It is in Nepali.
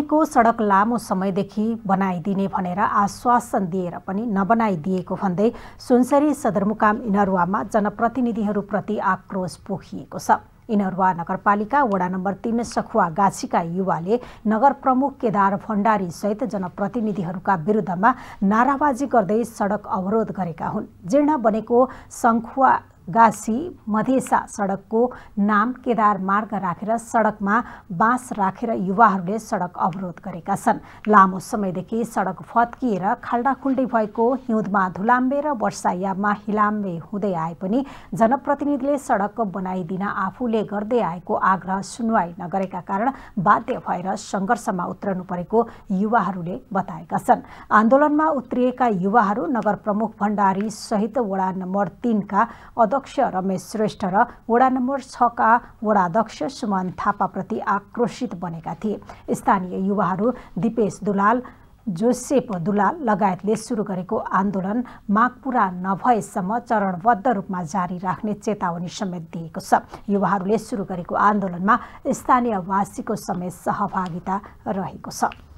बस्तीको सडक लामो समयदेखि बनाइदिने भनेर आश्वासन दिएर पनि नबनाइदिएको भन्दै सुनसरी सदरमुकाम इनरुवामा जनप्रतिनिधिहरूप्रति आक्रोश पोखिएको छ इनरुवा नगरपालिका वडा नम्बर तिन सखुवा गाछीका युवाले नगर प्रमुख केदार भण्डारी सहित जनप्रतिनिधिहरूका विरुद्धमा नाराबाजी गर्दै सडक अवरोध गरेका हुन् जीर्ण बनेको सङ्खुवा गासी मधेसा सडकको नाम केदार मार्ग राखेर सडकमा बाँस राखेर युवाहरूले सडक अवरोध गरेका छन् लामो समयदेखि सडक फत्किएर खाल्डाखुल्डी भएको हिउँदमा धुलाम्बे र वर्षायाममा हिलाम्बे हुँदै आए पनि जनप्रतिनिधिले सडक बनाइदिन आफूले गर्दै आएको आग्रह सुनवाई नगरेका कारण बाध्य भएर सङ्घर्षमा उत्रनु परेको युवाहरूले बताएका छन् आन्दोलनमा उत्रिएका युवाहरू नगर प्रमुख भण्डारी सहित वडा नम्बर तिनका अध अध्यक्ष रमेश श्रेष्ठ र वडा नम्बर छका अध्यक्ष सुमन थापाप्रति आक्रोशित बनेका थिए स्थानीय युवाहरू दिपेश दुलाल जोसेफ दुलाल लगायतले सुरु गरेको आन्दोलन माग पूरा नभएसम्म चरणबद्ध रूपमा जारी राख्ने चेतावनी समेत दिएको छ युवाहरूले सुरु गरेको आन्दोलनमा स्थानीयवासीको समेत सहभागिता रहेको छ